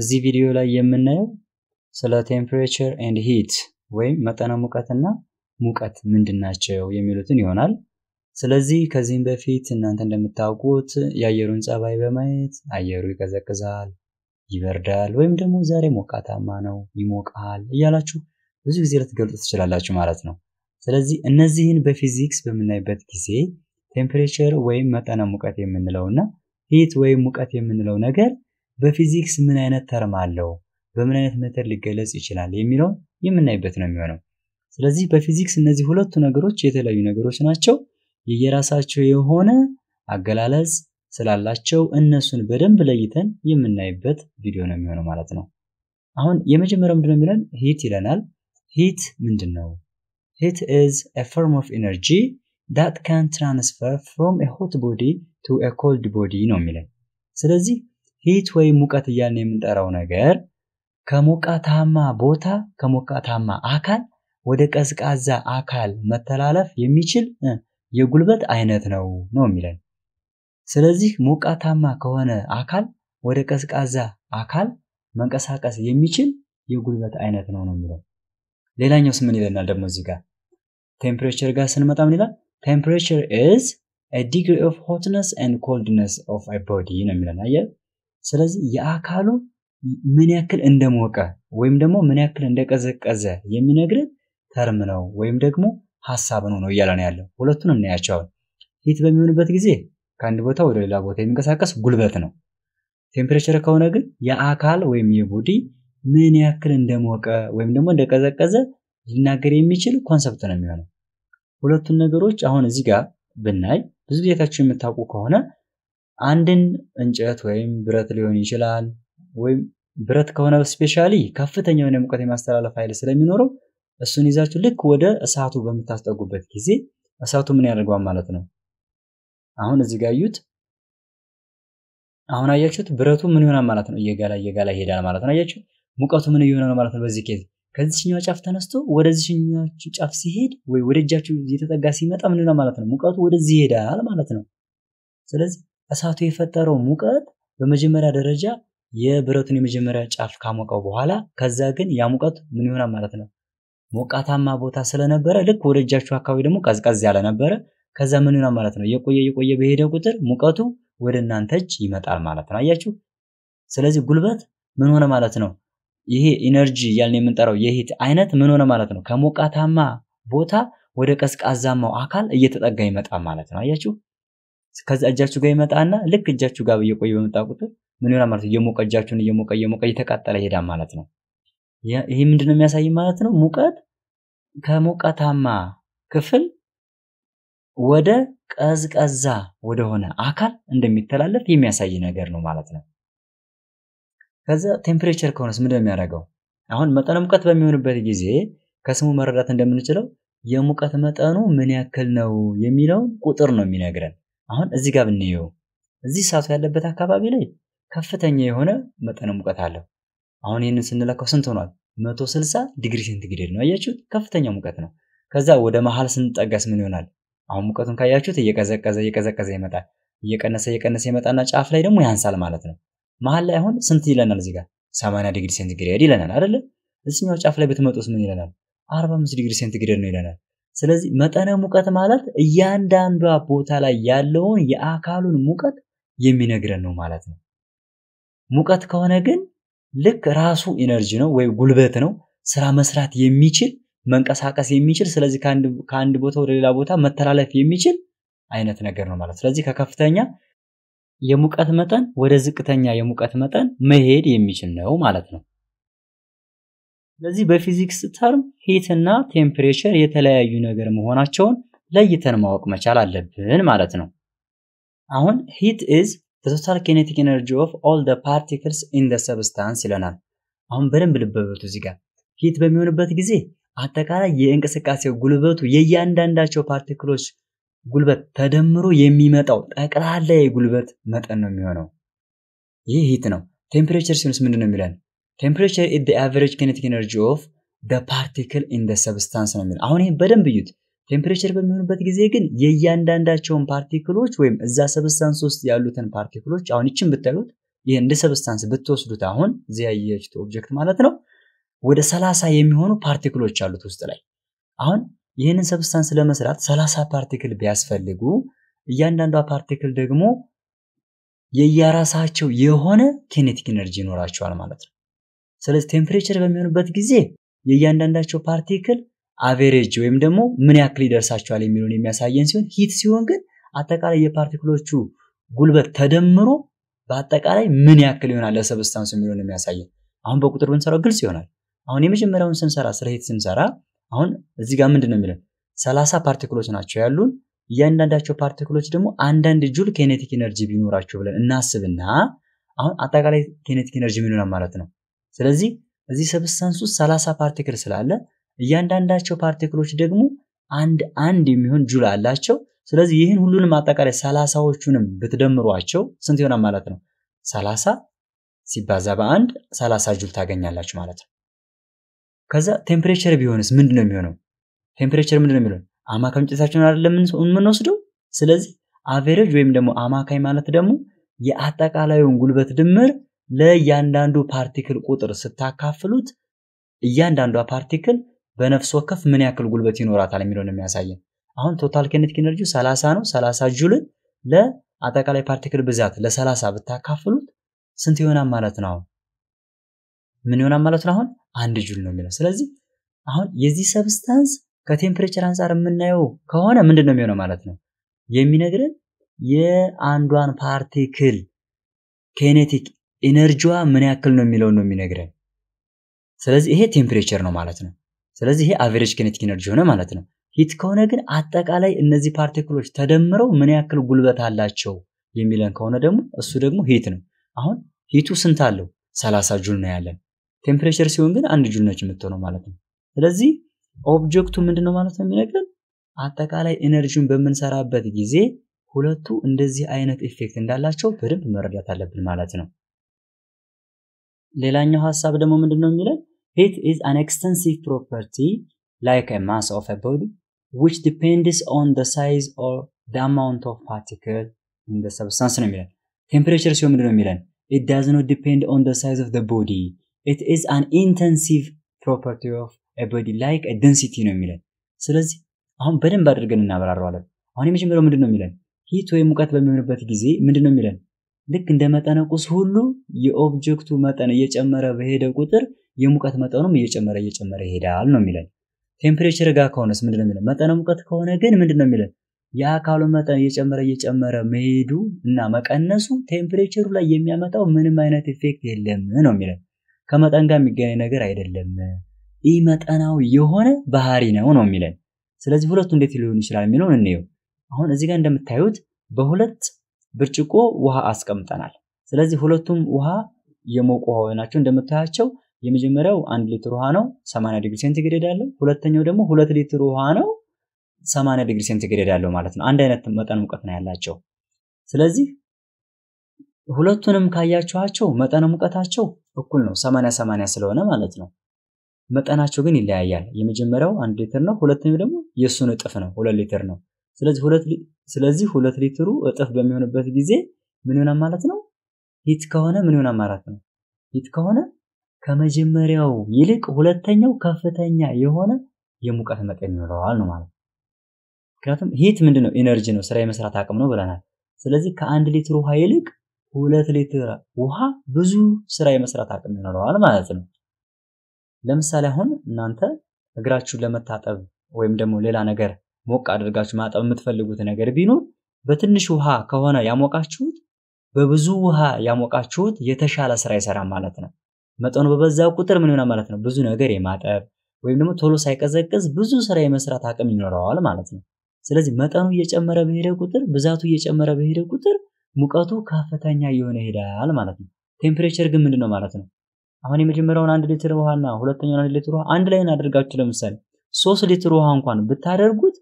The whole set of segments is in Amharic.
እዚህ ቪዲዮ ላይ የምናየው ስለ ቴምፕሬቸር ኤንድ ሂት ወይም መጠነ ሙቀትና ሙቀት ምንድን ናቸው የሚሉትን ይሆናል። ስለዚህ ከዚህም በፊት እናንተ እንደምታውቁት የአየሩን ጸባይ በማየት አየሩ ይቀዘቅዛል፣ ይበርዳል፣ ወይም ደግሞ ዛሬ ሞቃታማ ነው፣ ይሞቃል እያላችሁ ብዙ ጊዜ ልትገልጹ ትችላላችሁ ማለት ነው። ስለዚህ እነዚህን በፊዚክስ በምናይበት ጊዜ ቴምፕሬቸር ወይም መጠነ ሙቀት የምንለው እና ሂት ወይም ሙቀት የምንለው ነገር በፊዚክስ ምን አይነት ተርም አለው፣ በምን አይነት ሜተድ ሊገለጽ ይችላል የሚለውን የምናይበት ነው የሚሆነው። ስለዚህ በፊዚክስ እነዚህ ሁለቱ ነገሮች የተለያዩ ነገሮች ናቸው። የየራሳቸው የሆነ አገላለጽ ስላላቸው እነሱን በደንብ ለይተን የምናይበት ቪዲዮ ነው የሚሆነው ማለት ነው። አሁን የመጀመሪያው ምንድነው የሚለን ሂት ይለናል። ሂት ምንድን ነው? ሂት ኢዝ ኤ ፎርም ኦፍ ኤነርጂ ዳት ካን ትራንስፈር ፍሮም ኤ ሆት ቦዲ ቱ ኮልድ ቦዲ ነው የሚለን። ስለዚህ ሂት ወይም ሙቀት እያልን የምንጠራው ነገር ከሞቃታማ ቦታ ከሞቃታማ አካል ወደ ቀዝቃዛ አካል መተላለፍ የሚችል የጉልበት አይነት ነው ነው የሚለን። ስለዚህ ሞቃታማ ከሆነ አካል ወደ ቀዝቃዛ አካል መንቀሳቀስ የሚችል የጉልበት አይነት ነው ነው የሚለን። ሌላኛውስ ምን ይለናል ደግሞ እዚህ ጋር ቴምፕሬቸር ጋር ስንመጣ ምን ይላል? ቴምፕሬቸር ኢዝ ዲግሪ ኦፍ ሆትነስ ኤንድ ኮልድነስ ኦፍ ቦዲ ነው የሚለን አየህ ስለዚህ የአካሉ ምን ያክል እንደሞቀ ወይም ደግሞ ምን ያክል እንደቀዘቀዘ የሚነግርን ተርም ነው ወይም ደግሞ ሀሳብ ነው ነው እያለ ነው ያለው። ሁለቱን እናያቸዋል። ሂት በሚሆንበት ጊዜ ከአንድ ቦታ ወደ ሌላ ቦታ የሚንቀሳቀስ ጉልበት ነው። ቴምፕሬቸር ከሆነ ግን የአካል ወይም የቦዲ ምን ያክል እንደሞቀ ወይም ደግሞ እንደቀዘቀዘ ሊናገር የሚችል ኮንሰፕት ነው የሚሆነው። ሁለቱን ነገሮች አሁን እዚህ ጋር ብናይ ብዙ ጊዜታችሁ የምታውቁ ከሆነ አንድን እንጨት ወይም ብረት ሊሆን ይችላል ወይም ብረት ከሆነ ስፔሻሊ ከፍተኛ የሆነ ሙቀት የማስተላለፍ ኃይል ስለሚኖረው እሱን ይዛችሁ ልክ ወደ እሳቱ በምታስጠጉበት ጊዜ እሳቱ ምን ያደርገዋል ማለት ነው። አሁን እዚህ ጋር እዩት። አሁን አያችሁት፣ ብረቱ ምን ይሆናል ማለት ነው? እየጋላ እየጋላ ይሄዳል ማለት ነው። አያችሁት፣ ሙቀቱ ምን እየሆነ ነው ማለት ነው? በዚህ ኬዝ ከዚህኛው ጫፍ ተነስቶ ወደዚህኛው ጫፍ ሲሄድ ወይ ወደ እጃችሁ እየተጠጋ ሲመጣ ምን ይሆናል ማለት ነው? ሙቀቱ ወደዚህ ይሄዳል ማለት ነው። ስለዚህ እሳቱ የፈጠረው ሙቀት በመጀመሪያ ደረጃ የብረቱን የመጀመሪያ ጫፍ ካሞቀው በኋላ ከዛ ግን ያ ሙቀት ምን ይሆናል ማለት ነው ሞቃታማ ቦታ ስለነበረ ልክ ወደ እጃችሁ አካባቢ ደግሞ ቀዝቀዝ ያለ ነበረ። ከዛ ምን ይሆናል ማለት ነው የቆየ የቆየ በሄደ ቁጥር ሙቀቱ ወደ እናንተ እጅ ይመጣል ማለት ነው። አያችሁ። ስለዚህ ጉልበት ምን ሆነ ማለት ነው ይሄ ኢነርጂ እያልን የምንጠራው የሂት አይነት ምን ሆነ ማለት ነው ከሞቃታማ ቦታ ወደ ቀዝቃዛማው አካል እየተጠጋ ይመጣል ማለት ነው። አያችሁ። ከዛ እጃችሁ ጋር ይመጣና ልክ እጃችሁ ጋር እየቆየ በመጣ ቁጥር ምን ይሆናል ማለት ነው? እየሞቀ እጃችሁን እየሞቀ እየሞቀ እየተቃጠለ ይሄዳ ማለት ነው። ይህ ምንድነው የሚያሳይ ማለት ነው? ሙቀት ከሞቃታማ ክፍል ወደ ቀዝቀዛ ወደሆነ አካል እንደሚተላለፍ የሚያሳይ ነገር ነው ማለት ነው። ከዛ ቴምፕሬቸር ከሆነስ ምንድነው የሚያደርገው? አሁን መጠነ ሙቀት በሚሆንበት ጊዜ ከስሙ መረዳት እንደምንችለው የሙቀት መጠኑ ምን ያክል ነው የሚለውን ቁጥር ነው የሚነግረን። አሁን እዚህ ጋር ብንየው እዚህ እሳቱ ያለበት አካባቢ ላይ ከፍተኛ የሆነ መጠነ ሙቀት አለው። አሁን ይህንን ስንለካው ስንት ሆኗል? 160 ዲግሪ ሴንቲግሬድ ነው። አያችሁት? ከፍተኛ ሙቀት ነው። ከዛ ወደ መሀል ስንጠጋስ ምን ይሆናል? አሁን ሙቀቱን ካያችሁት እየቀዘቀዘ እየቀዘቀዘ ይመጣል። እየቀነሰ እየቀነሰ ይመጣና ጫፍ ላይ ደግሞ ያንሳል ማለት ነው። መሀል ላይ አሁን ስንት ይለናል? እዚህ ጋር 80 ዲግሪ ሴንቲግሬድ ይለናል አይደለ? እዚህኛው ጫፍ ላይ ብትመጡስ ምን ይለናል? 45 ዲግሪ ሴንቲግሬድ ነው ይለናል። ስለዚህ መጠነ ሙቀት ማለት እያንዳንዷ ቦታ ላይ ያለውን የአካሉን ሙቀት የሚነግረን ነው ማለት ነው። ሙቀት ከሆነ ግን ልክ ራሱ ኢነርጂ ነው ወይም ጉልበት ነው፣ ስራ መስራት የሚችል መንቀሳቀስ የሚችል ስለዚህ ከአንድ ቦታ ወደ ሌላ ቦታ መተላለፍ የሚችል አይነት ነገር ነው ማለት። ስለዚህ ከከፍተኛ የሙቀት መጠን ወደ ዝቅተኛ የሙቀት መጠን መሄድ የሚችል ነው ማለት ነው። ስለዚህ በፊዚክስ ተርም ሂት እና ቴምፕሬቸር የተለያዩ ነገር መሆናቸውን ለይተን ማወቅ መቻል አለብን ማለት ነው። አሁን ሂት ኢዝ ቶታል ኬኔቲክ ኤነርጂ ኦፍ ኦል ደ ፓርቲክልስ ኢን ደ ሰብስታንስ ይለናል። አሁን በደንብ ልብ እዚህ ጋር ሂት በሚሆንበት ጊዜ አጠቃላይ የእንቅስቃሴ ጉልበቱ የእያንዳንዳቸው ፓርቲክሎች ጉልበት ተደምሮ የሚመጣው ጠቅላላ የጉልበት መጠን ነው የሚሆነው። ይህ ሂት ነው። ቴምፕሬቸር ሲሆንስ ምንድን ነው የሚለን? ቴምፕሬቸር ኢት ዘ አቨሬጅ ኬኔቲክ ኤነርጂ ኦፍ ደ ፓርቲክል ኢን ሰብስታንስ ነው የሚለው። አሁን ይህን በደንብ እዩት። ቴምፕሬቸር በሚሆንበት ጊዜ ግን የእያንዳንዳቸውን ፓርቲክሎች ወይም እዛ ሰብስታንስ ውስጥ ያሉትን ፓርቲክሎች አሁን ይችን ብታዩት ይህ እንደ ሰብስታንስ ብትወስዱት አሁን እዚህ ያየችት ኦብጀክት ማለት ነው ወደ ሰላሳ የሚሆኑ ፓርቲክሎች አሉት ውስጥ ላይ አሁን ይህንን ሰብስታንስ ለመስራት ሰላሳ ፓርቲክል ቢያስፈልጉ እያንዳንዷ ፓርቲክል ደግሞ የየራሳቸው የሆነ ኬኔቲክ ኢነርጂ ይኖራቸዋል ማለት ነው። ስለዚህ ቴምፕሬቸር በሚሆንበት ጊዜ የእያንዳንዳቸው ፓርቲክል አቬሬጅ ወይም ደግሞ ምን ያክል ይደርሳቸዋል የሚለውን የሚያሳየን ሲሆን ሂት ሲሆን ግን አጠቃላይ የፓርቲክሎቹ ጉልበት ተደምሮ በአጠቃላይ ምን ያክል ይሆናል ለሰብስታንሱ የሚለውን የሚያሳየን። አሁን በቁጥር ብንሰራው ግልጽ ይሆናል። አሁን የመጀመሪያውን ስንሰራ ስለ ሂት ስንሰራ አሁን እዚህ ጋር ምንድን ነው የሚለን ሰላሳ ፓርቲክሎች ናቸው ያሉን። እያንዳንዳቸው ፓርቲክሎች ደግሞ አንዳንድ ጁል ኬኔቲክ ኤነርጂ ቢኖራቸው ብለን እናስብና አሁን አጠቃላይ ኬኔቲክ ኤነርጂ ምን ማለት ነው ስለዚህ እዚህ ሰብስታንስ ውስጥ ሰላሳ ፓርቲክል ስላለ እያንዳንዳቸው ፓርቲክሎች ደግሞ አንድ አንድ የሚሆን ጁል አላቸው። ስለዚህ ይህን ሁሉንም አጠቃላይ ሰላሳዎቹንም ብትደምሯቸው ስንት ይሆናል ማለት ነው? ሰላሳ ሲባዛ በአንድ ሰላሳ ጁል ታገኛላችሁ ማለት ነው። ከዛ ቴምፕሬቸር ቢሆንስ ምንድነው የሚሆነው? ቴምፕሬቸር ምንድነው ነው የሚሆነው? አማካኝ ጭሳችንን አይደለም የምንወስደው። ስለዚህ አቬሬጅ ወይም ደግሞ አማካይ ማለት ደግሞ የአጠቃላዩን ጉልበት ድምር ለእያንዳንዱ ፓርቲክል ቁጥር ስታካፍሉት እያንዳንዷ ፓርቲክል በነፍስ ወከፍ ምን ያክል ጉልበት ይኖራታል የሚለውን የሚያሳየን። አሁን ቶታል ኬኔቲክ ኤነርጂ 30 ነው። 30 ጁልን ለአጠቃላይ ፓርቲክል ብዛት ለ30 ብታካፍሉት ስንት ይሆናል ማለት ነው? ምን ይሆናል ማለት ነው? አሁን አንድ ጁል ነው የሚለው። ስለዚህ አሁን የዚህ ሰብስታንስ ከቴምፕሬቸር አንጻር የምናየው ከሆነ ምንድን ነው የሚሆነው ማለት ነው? የሚነግረን የአንዷን ፓርቲክል ኬኔቲክ ኢነርጂዋ ምን ያክል ነው የሚለውን ነው የሚነግረን። ስለዚህ ይሄ ቴምፕሬቸር ነው ማለት ነው። ስለዚህ ይሄ አቨሬጅ ኬኔቲክ ኢነርጂ ሆነ ማለት ነው። ሂት ከሆነ ግን አጠቃላይ እነዚህ ፓርቲክሎች ተደምረው ምን ያክል ጉልበት አላቸው የሚለን ከሆነ ደግሞ እሱ ደግሞ ሂት ነው። አሁን ሂቱ ስንት አለው? ሰላሳ ጁል ነው ያለን። ቴምፕሬቸር ሲሆን ግን አንድ ጁል ነች የምትሆነው ማለት ነው። ስለዚህ ኦብጀክቱ ምንድን ነው ማለት ነው የሚነግረን አጠቃላይ ኤነርጂውን በምንሰራበት ጊዜ ሁለቱ እንደዚህ አይነት ኢፌክት እንዳላቸው በደንብ መረዳት አለብን ማለት ነው። ሌላኛው ሀሳብ ደግሞ ምንድን ነው የሚለን ሂት ኢዝ አን ኤክስተንሲቭ ፕሮፐርቲ ላይክ ማስ ኦፍ ቦዲ ዊች ዲፔንድስ ኦን ደ ሳይዝ ኦር ደ አማውንት ኦፍ ፓርቲክል ኢን ደ ሰብስታንስ ነው የሚለን። ቴምፕሬቸር ሲሆን ምንድን ነው የሚለን ኢት ዳዝ ኖት ዲፔንድ ኦን ደ ሳይዝ ኦፍ ደ ቦዲ ኢት ኢዝ አን ኢንተንሲቭ ፕሮፐርቲ ኦፍ ቦዲ ላይክ ደንሲቲ ነው የሚለን። ስለዚህ አሁን በደንብ አድርገን እናብራረዋለን። አሁን የመጀመሪያው ምንድን ነው የሚለን ሂት ወይም ሙቀት በሚሆንበት ጊዜ ምንድን ነው የሚለን ልክ እንደ መጠነ ቁስ ሁሉ የኦብጀክቱ መጠን እየጨመረ በሄደ ቁጥር የሙቀት መጠኑም እየጨመረ እየጨመረ ይሄዳል ነው የሚለን። ቴምፕሬቸር ጋር ከሆነስ ምንድን ነው የሚለን? መጠነ ሙቀት ከሆነ ግን ምንድን ነው የሚለን? የአካሉ መጠን እየጨመረ እየጨመረ መሄዱ እና መቀነሱ ቴምፕሬቸሩ ላይ የሚያመጣው ምንም አይነት ኢፌክት የለም ነው የሚለን። ከመጠን ጋር የሚገናኝ ነገር አይደለም። ይህ መጠናዊ የሆነ ባህሪ ነው ነው የሚለን። ስለዚህ ሁለቱ እንዴት ሊሆን ይችላል የሚለውን እንየው። አሁን እዚህ ጋር እንደምታዩት በሁለት ብርጭቆ ውሃ አስቀምጠናል። ስለዚህ ሁለቱም ውሃ የሞቁ ውሃ ናቸው። እንደምታያቸው የመጀመሪያው አንድ ሊትር ውሃ ነው 80 ዲግሪ ሴንቲግሬድ አለው። ሁለተኛው ደግሞ ሁለት ሊትር ውሃ ነው 80 ዲግሪ ሴንቲግሬድ አለው ማለት ነው። አንድ አይነት መጠን ሙቀት ነው ያላቸው። ስለዚህ ሁለቱንም ካያችኋቸው መጠነ ሙቀታቸው እኩል ነው 80 80 ስለሆነ ማለት ነው። መጠናቸው ግን ይለያያል። የመጀመሪያው አንድ ሊትር ነው። ሁለተኛው ደግሞ የእሱን እጥፍ ነው፣ ሁለት ሊትር ነው። ስለዚህ ሁለት ሊትሩ እጥፍ በሚሆንበት ጊዜ ምን ይሆናል ማለት ነው? ሂት ከሆነ ምን ይሆናል ማለት ነው? ሂት ከሆነ ከመጀመሪያው ይልቅ ሁለተኛው ከፍተኛ የሆነ የሙቀት መጠን ይኖረዋል ነው ማለት ምክንያቱም ሂት ምንድን ነው? ኢነርጂ ነው፣ ስራ የመስራት አቅም ነው ብለናል። ስለዚህ ከአንድ ሊትር ውሃ ይልቅ ሁለት ሊትር ውሃ ብዙ ስራ የመስራት አቅም ይኖረዋል ማለት ነው። ለምሳሌ አሁን እናንተ እግራችሁን ለመታጠብ ወይም ደግሞ ሌላ ነገር ሞቅ አድርጋችሁ ማጠብ የምትፈልጉት ነገር ቢኖር በትንሽ ውሃ ከሆነ ያሞቃችሁት በብዙ ውሃ ያሞቃችሁት የተሻለ ስራ ይሰራ ማለት ነው። መጠኑ በበዛ ቁጥር ምን ይሆናል ማለት ነው? ብዙ ነገር የማጠብ ወይም ደግሞ ቶሎ ሳይቀዘቅዝ ብዙ ስራ የመስራት አቅም ይኖረዋል ማለት ነው። ስለዚህ መጠኑ እየጨመረ በሄደ ቁጥር፣ ብዛቱ እየጨመረ በሄደ ቁጥር ሙቀቱ ከፍተኛ እየሆነ ይሄዳል ማለት ነው። ቴምፕሬቸር ግን ምንድን ነው ማለት ነው? አሁን የመጀመሪያውን አንድ ሊትር ውሃና ሁለተኛውን አንድ ሊትር ውሃ አንድ ላይ አድርጋችሁ ለምሳሌ ሶስት ሊትር ውሃ እንኳን ብታደርጉት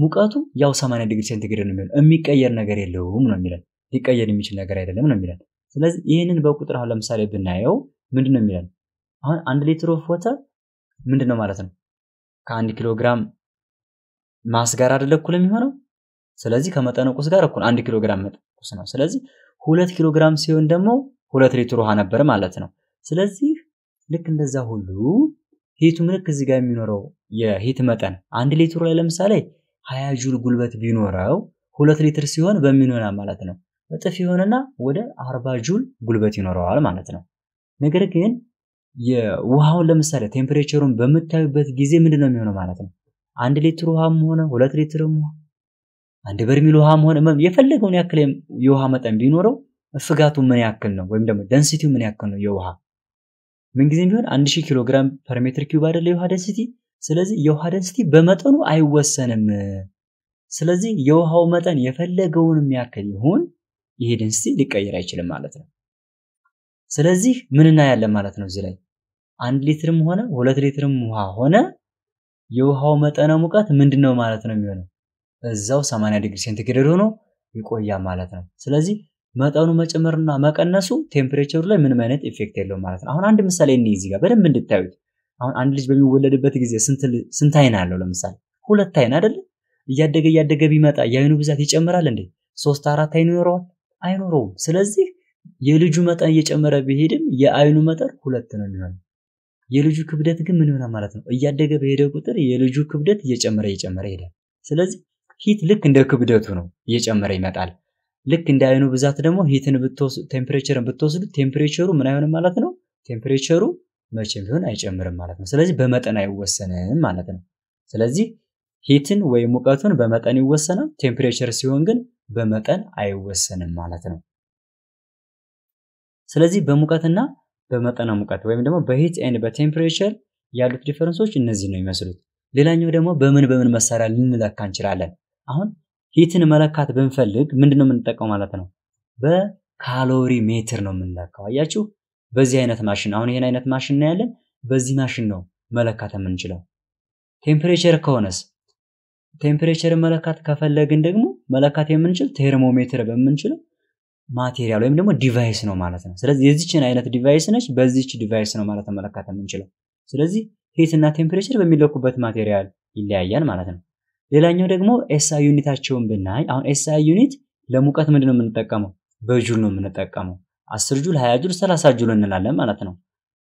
ሙቀቱ ያው 80 ዲግሪ ሴንቲግሬድ ነው የሚሆነው። የሚቀየር ነገር የለውም ነው የሚለን። ሊቀየር የሚችል ነገር አይደለም ነው የሚለን። ስለዚህ ይህንን በቁጥር አሁን ለምሳሌ ብናየው ምንድን ነው የሚለን? አሁን አንድ ሊትር ኦፍ ወተር ምንድን ነው ማለት ነው? ከአንድ ኪሎ ግራም ማስ ጋር አይደለ እኩል የሚሆነው። ስለዚህ ከመጠነ ቁስ ጋር እኩል አንድ ኪሎ ግራም ቁስ ነው። ስለዚህ ሁለት ኪሎ ግራም ሲሆን ደግሞ ሁለት ሊትር ውሃ ነበር ማለት ነው። ስለዚህ ልክ እንደዛ ሁሉ ሂቱም ልክ እዚህ ጋር የሚኖረው የሂት መጠን አንድ ሊትሩ ላይ ለምሳሌ 20 ጁል ጉልበት ቢኖረው ሁለት ሊትር ሲሆን በምን ይሆናል ማለት ነው? እጥፍ ይሆንና ወደ 40 ጁል ጉልበት ይኖረዋል ማለት ነው። ነገር ግን የውሃውን ለምሳሌ ቴምፕሬቸሩን በምታዩበት ጊዜ ምንድነው የሚሆነው ማለት ነው? አንድ ሊትር ውሃም ሆነ ሁለት ሊትርም አንድ በርሚል ውሃም ሆነ የፈለገውን ያክል የውሃ መጠን ቢኖረው ፍጋቱ ምን ያክል ነው? ወይም ደግሞ ደንሲቲው ምን ያክል ነው? የውሃ ምንጊዜም ቢሆን 1000 ሺህ ኪሎ ግራም ፐር ሜትር ኪዩብ አይደለ የውሃ ደንሲቲ ስለዚህ የውሃ ደንስቲ በመጠኑ አይወሰንም። ስለዚህ የውሃው መጠን የፈለገውንም ያክል ይሁን ይሄ ደንስቲ ሊቀየር አይችልም ማለት ነው። ስለዚህ ምን እናያለን ማለት ነው እዚህ ላይ አንድ ሊትርም ሆነ ሁለት ሊትርም ውሃ ሆነ የውሃው መጠነ ሙቀት ምንድን ነው ማለት ነው የሚሆነው እዛው 80 ዲግሪ ሴንቲግሬድ ሆኖ ይቆያል ማለት ነው። ስለዚህ መጠኑ መጨመርና መቀነሱ ቴምፕሬቸሩ ላይ ምንም አይነት ኢፌክት የለውም ማለት ነው። አሁን አንድ ምሳሌ እንይ እዚህ ጋር በደንብ እንድታዩት አሁን አንድ ልጅ በሚወለድበት ጊዜ ስንት አይን አለው? ለምሳሌ ሁለት አይን አይደለ? እያደገ እያደገ ቢመጣ የአይኑ ብዛት ይጨምራል እንዴ? ሶስት አራት አይኑ ይኖረዋል? አይኖረውም። ስለዚህ የልጁ መጠን እየጨመረ ቢሄድም የአይኑ መጠን ሁለት ነው የሚሆነው። የልጁ ክብደት ግን ምን ይሆናል ማለት ነው? እያደገ በሄደ ቁጥር የልጁ ክብደት እየጨመረ እየጨመረ ይሄዳል። ስለዚህ ሂት ልክ እንደ ክብደቱ ነው እየጨመረ ይመጣል። ልክ እንደ አይኑ ብዛት ደግሞ ሂትን ቴምፕሬቸርን ብትወስድ ቴምፕሬቸሩ ምን አይሆንም ማለት ነው? ቴምፕሬቸሩ መቼም ቢሆን አይጨምርም ማለት ነው። ስለዚህ በመጠን አይወሰንም ማለት ነው። ስለዚህ ሂትን ወይም ሙቀቱን በመጠን ይወሰናል። ቴምፕሬቸር ሲሆን ግን በመጠን አይወሰንም ማለት ነው። ስለዚህ በሙቀትና በመጠነ ሙቀት ወይም ደግሞ በሂት ኤንድ በቴምፕሬቸር ያሉት ዲፈረንሶች እነዚህ ነው የሚመስሉት። ሌላኛው ደግሞ በምን በምን መሳሪያ ልንለካ እንችላለን? አሁን ሂትን መለካት ብንፈልግ ምንድነው የምንጠቀው ማለት ነው? በካሎሪ ሜትር ነው የምንለካው። አያችሁ በዚህ አይነት ማሽን አሁን ይህን አይነት ማሽን ነው ያለን። በዚህ ማሽን ነው መለካት የምንችለው። ቴምፕሬቸር ከሆነስ ቴምፕሬቸር መለካት ከፈለግን ደግሞ መለካት የምንችል ቴርሞሜትር በምንችለው ማቴሪያል ወይም ደግሞ ዲቫይስ ነው ማለት ነው። ስለዚህ የዚችን አይነት ዲቫይስ ነች። በዚች ዲቫይስ ነው ማለት ነው መለካት የምንችለው። ስለዚህ ሂት እና ቴምፕሬቸር በሚለኩበት ማቴሪያል ይለያያል ማለት ነው። ሌላኛው ደግሞ ኤስአይ ዩኒታቸውን ብናይ አሁን ኤስአይ ዩኒት ለሙቀት ምንድነው ነው የምንጠቀመው? በጁል ነው የምንጠቀመው። አስር ጁል፣ 20 ጁል፣ 30 ጁል እንላለን ማለት ነው።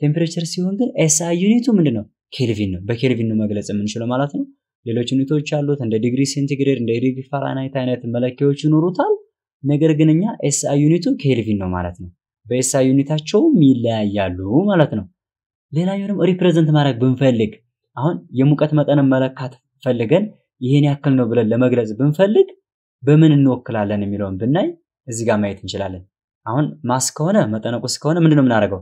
ቴምፕሬቸር ሲሆን ግን ኤስአይ ዩኒቱ ምንድን ነው? ኬልቪን ነው። በኬልቪን ነው መግለጽ የምንችለው ማለት ነው። ሌሎች ዩኒቶች አሉት እንደ ዲግሪ ሴንቲግሬድ፣ እንደ ዲግሪ ፋራናይት አይነት መለኪያዎች ይኖሩታል። ነገር ግን እኛ ኤስአይ ዩኒቱ ኬልቪን ነው ማለት ነው። በኤስአይ ዩኒታቸውም ይለያያሉ ማለት ነው። ሌላኛው ደግሞ ሪፕሬዘንት ማድረግ ብንፈልግ አሁን የሙቀት መጠንን መለካት ፈልገን ይሄን ያክል ነው ብለን ለመግለጽ ብንፈልግ በምን እንወክላለን የሚለውን ብናይ እዚህ ጋር ማየት እንችላለን። አሁን ማስ ከሆነ መጠነ ቁስ ከሆነ ምንድነው የምናደርገው?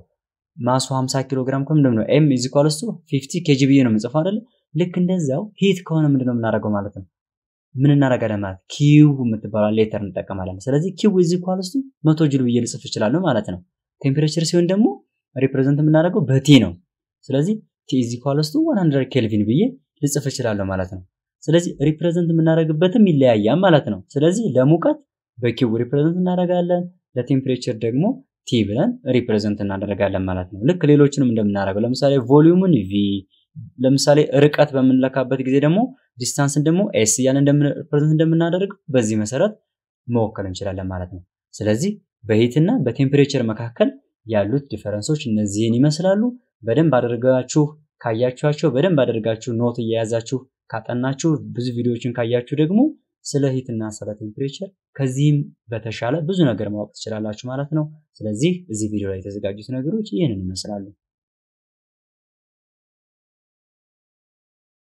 ማሱ 50 ኪሎ ግራም ከሆነ ምንድነው ኤም ኢዝ ኢኳልስ ቱ 50 ኬጂ ብዬ ነው የምጽፈው አይደለ? ልክ እንደዛው ሂት ከሆነ ምንድነው የምናደርገው ማለት ነው? ምን እናደርጋለን ማለት ኪው የምትባለው ሌተር እንጠቀማለን። ስለዚህ ኪው ኢዝ ኢኳልስ ቱ 100 ጁል ብዬ ልጽፍ እችላለሁ ማለት ነው። ቴምፕሬቸር ሲሆን ደግሞ ሪፕሬዘንት የምናደርገው በቲ ነው። ስለዚህ ቲ ኢዝ ኢኳልስ ቱ 100 ኬልቪን ብዬ ልጽፍ እችላለሁ ማለት ነው። ስለዚህ ሪፕሬዘንት የምናደርግበትም ይለያያል ማለት ነው። ስለዚህ ለሙቀት በኪው ሪፕሬዘንት እናደርጋለን። ለቴምፕሬቸር ደግሞ ቲ ብለን ሪፕሬዘንት እናደርጋለን ማለት ነው። ልክ ሌሎችንም እንደምናደርገው ለምሳሌ ቮሊዩምን ቪ፣ ለምሳሌ ርቀት በምንለካበት ጊዜ ደግሞ ዲስታንስን ደግሞ ኤስ እያለን ሪፕሬዘንት እንደምናደርግ በዚህ መሰረት መወከል እንችላለን ማለት ነው። ስለዚህ በሂትና በቴምፕሬቸር መካከል ያሉት ዲፈረንሶች እነዚህን ይመስላሉ። በደንብ አድርጋችሁ ካያችኋቸው፣ በደንብ አድርጋችሁ ኖት እየያዛችሁ ካጠናችሁ፣ ብዙ ቪዲዮዎችን ካያችሁ ደግሞ ስለ እና ስለ ቴምፕሬቸር ከዚህም በተሻለ ብዙ ነገር ማወቅ ትችላላችሁ ማለት ነው። ስለዚህ እዚህ ቪዲዮ ላይ የተዘጋጁት ነገሮች ይህንን ይመስላሉ።